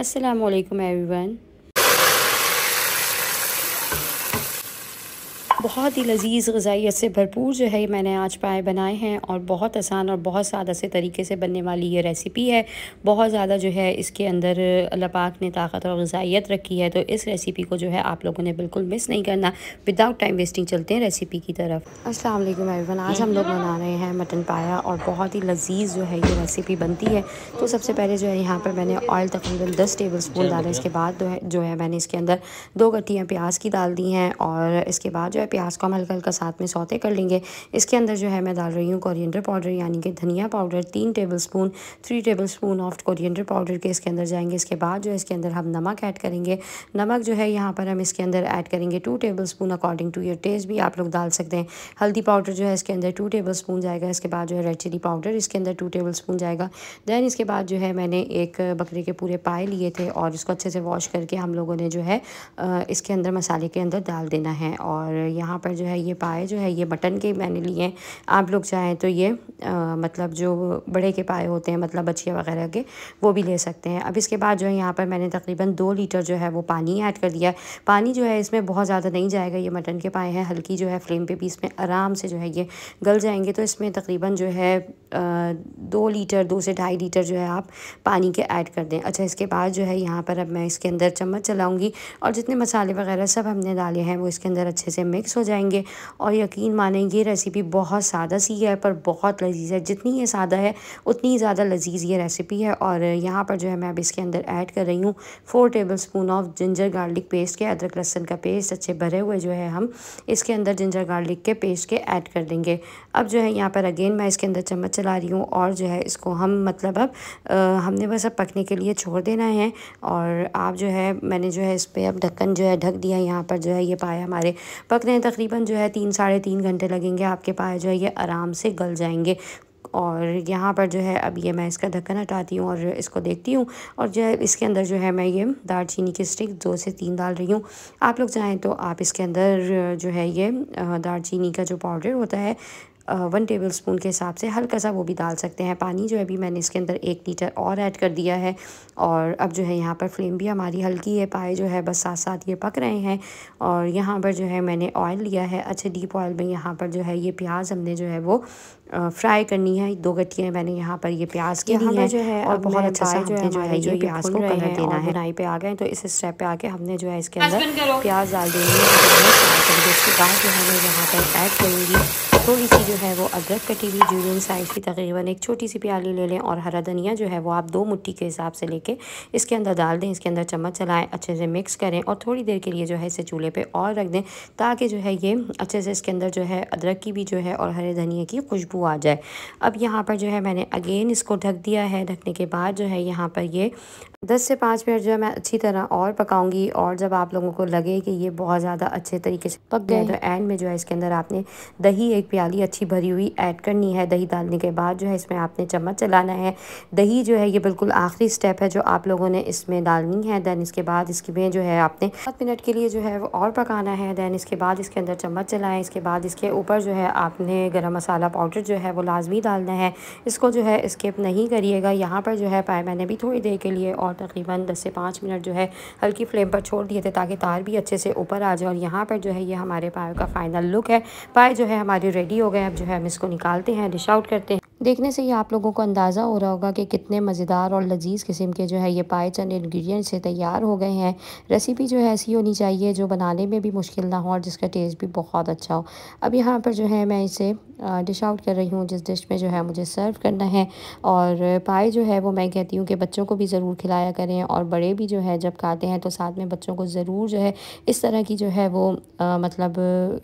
असलकम एवरीवन बहुत ही लजीज गजाइत से भरपूर जो है मैंने आज पाए बनाए हैं और बहुत आसान और बहुत सादा से तरीके से बनने वाली ये रेसिपी है बहुत ज़्यादा जो है इसके अंदर अल्लाह पाक ने ताकत और गजाइत रखी है तो इस रेसिपी को जो है आप लोगों ने बिल्कुल मिस नहीं करना विदाउट टाइम वेस्टिंग चलते हैं रेसिपी की तरफ अस्सलाम वालेकुम एवरीवन आज हम लोग बना रहे हैं मटन पाया और बहुत ही लजीज जो है ये रेसिपी बनती है तो सबसे पहले जो है यहाँ पर मैंने ऑयल तकरीबन दस टेबल स्पून डाला इसके बाद जो है मैंने इसके अंदर दो गट्टियाँ प्याज की डाल दी हैं और इसके बाद जो है प्याज को हम हल्का हल्का साथ में सौते कर लेंगे इसके अंदर जो है मैं डाल रही हूँ कोरिएंडर पाउडर यानी कि धनिया पाउडर तीन tablespoon three tablespoon of coriander powder के इसके अंदर जाएंगे इसके बाद जो है इसके अंदर हम नमक ऐड करेंगे नमक जो है यहाँ पर हम इसके अंदर ऐड करेंगे two tablespoon according to your taste भी आप लोग डाल सकते हैं हल्दी पाउडर जो है इसके अंदर टू टेबल स्पून जाएगा इसके बाद जो है रेड चिली पाउडर इसके अंदर टू टेबल स्पून जाएगा दैन इसके बाद जो है मैंने एक बकरे के पूरे पाए लिए थे और इसको अच्छे से वॉश करके हम लोगों ने जो है इसके अंदर मसाले के अंदर डाल देना है और यहाँ पर जो है ये पाए जो है ये बटन के मैंने लिए हैं आप लोग चाहें तो ये आ, मतलब जो बड़े के पाए होते हैं मतलब बच्चिया वगैरह के वो भी ले सकते हैं अब इसके बाद जो है यहाँ पर मैंने तकरीबन दो लीटर जो है वो पानी ऐड कर दिया पानी जो है इसमें बहुत ज़्यादा नहीं जाएगा ये मटन के पाए हैं हल्की जो है फ्लेम पर भी इसमें आराम से जो है ये गल जाएंगे तो इसमें तकरीबन जो है दो लीटर दो से ढाई लीटर जो है आप पानी के ऐड कर दें अच्छा इसके बाद जो है यहाँ पर अब मैं इसके अंदर चम्मच चलाऊँगी और जितने मसाले वगैरह सब हमने डाले हैं वो इसके अंदर अच्छे से मिक्स फिक्स हो जाएंगे और यकीन माने ये रेसिपी बहुत सादा सी है पर बहुत लजीज है जितनी ये सादा है उतनी ज़्यादा लजीज ये रेसिपी है और यहाँ पर जो है मैं अब इसके अंदर ऐड कर रही हूँ four tablespoon of ginger garlic paste के अदरक लहसन का पेस्ट अच्छे भरे हुए जो है हम इसके अंदर जिंजर गार्लिक के पेस्ट के ऐड कर देंगे अब जो है यहाँ पर अगेन मैं इसके अंदर चम्मच चला रही हूँ और जो है इसको हम मतलब अब आ, हमने बस अब पकने के लिए छोड़ देना है और आप जो है मैंने जो है इस पर अब ढक्कन जो है ढक दिया यहाँ पर जो है ये पाया हमारे पकने तकरीबन जो है तीन साढ़े तीन घंटे लगेंगे आपके पाए जो है ये आराम से गल जाएंगे और यहाँ पर जो है अब ये मैं इसका ढक्कन हटाती हूँ और इसको देखती हूँ और जो है इसके अंदर जो है मैं ये चीनी की स्टिक दो से तीन डाल रही हूँ आप लोग चाहें तो आप इसके अंदर जो है ये चीनी का जो पाउडर होता है वन टेबल स्पून के हिसाब से हल्का सा वो भी डाल सकते हैं पानी जो है अभी मैंने इसके अंदर एक लीटर और ऐड कर दिया है और अब जो है यहाँ पर फ्लेम भी हमारी हल्की है पाए जो है बस साथ साथ ये पक रहे हैं और यहाँ पर जो है मैंने ऑयल लिया है अच्छे डीप ऑयल में यहाँ पर जो है ये प्याज हमने जो है वो फ्राई करनी है दो गट्टियाँ मैंने यहाँ पर ये प्याज के लिए है जो है और बहुत अच्छा सा है जो है ये प्याज को कलर देना है नाई पे आ गए तो इस स्टेप पे आके हमने जो है इसके अंदर प्याज डाल देनी है उसके बाद जो है मैं यहाँ पर ऐड करूँगी थोड़ी तो सी जो है वो अदरक कटी हुई जूरियम साइज़ की तकरीबन एक छोटी सी प्याली ले लें और हरा धनिया जो है वो आप दो मुट्ठी के हिसाब से लेके इसके अंदर डाल दें इसके अंदर चम्मच चलाएं अच्छे से मिक्स करें और थोड़ी देर के लिए जो है इसे चूल्हे पे और रख दें ताकि जो है ये अच्छे से इसके अंदर जो है अदरक की भी जो है और हरे धनिया की खुशबू आ जाए अब यहाँ पर जो है मैंने अगेन इसको ढक दिया है ढकने के बाद जो है यहाँ पर ये दस से पाँच मिनट जो है मैं अच्छी तरह और पकाऊंगी और जब आप लोगों को लगे कि ये बहुत ज़्यादा अच्छे तरीके से पक गए तो एंड में जो है इसके अंदर आपने दही एक प्याली अच्छी भरी हुई ऐड करनी है दही डालने के बाद जो है इसमें आपने चम्मच चलाना है दही जो है ये बिल्कुल आखिरी स्टेप है जो आप लोगों ने इसमें डालनी है दैन इसके बाद इसमें जो है आपने सात मिनट के लिए जो है वो और पकाना है दैन इसके बाद इसके अंदर चम्मच चलाएँ इसके बाद इसके ऊपर जो है आपने गर्म मसाला पाउडर जो है वो लाजमी डालना है इसको जो है स्किप नहीं करिएगा यहाँ पर जो है पाए मैंने भी थोड़ी देर के लिए और और तकरीबन दस से पाँच मिनट जो है हल्की फ्लेम पर छोड़ दिए थे ताकि तार भी अच्छे से ऊपर आ जाए और यहाँ पर जो है ये हमारे पायों का फ़ाइनल लुक है पाए जो है हमारे रेडी हो गए अब जो है हम इसको निकालते हैं डिश आउट करते हैं देखने से ही आप लोगों को अंदाज़ा हो रहा होगा कि कितने मज़ेदार और लजीज़ किस्म के जो है ये पाए चंद इन्ग्रीडियंट से तैयार हो गए हैं रेसिपी जो है ऐसी होनी चाहिए जो बनाने में भी मुश्किल ना हो और जिसका टेस्ट भी बहुत अच्छा हो अब यहाँ पर जो है मैं इसे डिश आउट कर रही हूँ जिस डिश में जो है मुझे सर्व करना है और पाए जो है वो मैं कहती हूँ कि बच्चों को भी ज़रूर खिलाया करें और बड़े भी जो है जब खाते हैं तो साथ में बच्चों को ज़रूर जो है इस तरह की जो है वो आ, मतलब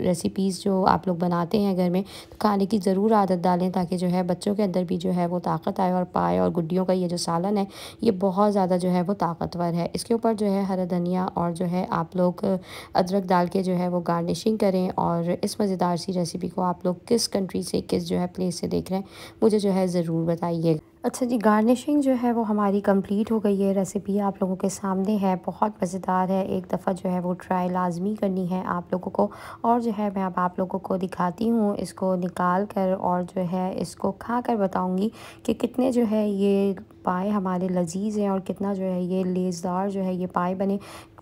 रेसिपीज़ जो आप लोग बनाते हैं घर में तो खाने की ज़रूर आदत डालें ताकि जो है बच्चों बच्चों के अंदर भी जो है वो ताकत आए और पाए और गुड्डियों का ये जो सालन है ये बहुत ज़्यादा जो है वो ताकतवर है इसके ऊपर जो है हरा धनिया और जो है आप लोग अदरक डाल के जो है वो गार्निशिंग करें और इस मज़ेदार सी रेसिपी को आप लोग किस कंट्री से किस जो है प्लेस से देख रहे हैं मुझे जो है ज़रूर बताइएगा अच्छा जी गार्निशिंग जो है वो हमारी कंप्लीट हो गई है रेसिपी आप लोगों के सामने है बहुत मज़ेदार है एक दफ़ा जो है वो ट्राई लाजमी करनी है आप लोगों को और जो है मैं अब आप लोगों को दिखाती हूँ इसको निकाल कर और जो है इसको खा कर बताऊँगी कि कितने जो है ये पाए हमारे लजीज़ हैं और कितना जो है ये लेज़दार जो है ये पाए बने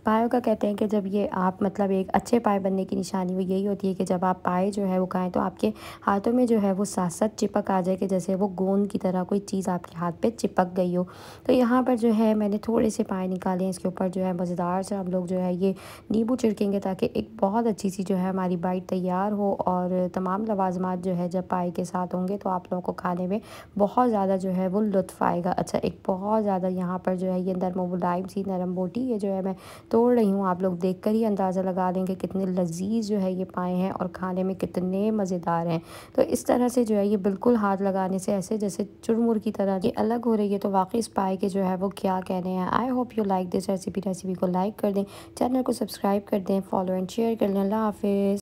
पायों का कहते हैं कि जब ये आप मतलब एक अच्छे पाए बनने की निशानी वो यही होती है कि जब आप पाए जो है वो खाएँ तो आपके हाथों में जो है वो साथ साथ चिपक आ जाए कि जैसे वो गोंद की तरह कोई चीज़ आपके हाथ पर चिपक गई हो तो यहाँ पर जो है मैंने थोड़े से पाए निकाले हैं इसके ऊपर जो है मज़ेदार से हम लोग जो है ये नींबू चिड़केंगे ताकि एक बहुत अच्छी सी जो है हमारी बाइट तैयार हो और तमाम लवाजमात जो है जब पाए के साथ होंगे तो आप लोगों को खाने में बहुत ज़्यादा जो है वो लुत्फ आएगा अच्छा एक बहुत ज़्यादा यहाँ पर जो है ये नरम मुलायम सी नरम बोटी ये जो है मैं तो तोड़ रही हूँ आप लोग देख कर ही अंदाज़ा लगा लेंगे कितने लजीज जो है ये पाए हैं और खाने में कितने मज़ेदार हैं तो इस तरह से जो है ये बिल्कुल हाथ लगाने से ऐसे जैसे चुरमुर की तरह ये अलग हो रही है तो वाकई इस पाए के जो है वो क्या कह रहे हैं I hope you like this recipe recipe को लाइक कर दें चैनल को सब्सक्राइब कर दें फॉलो एंड शेयर कर लें अल्लाह हाफिज़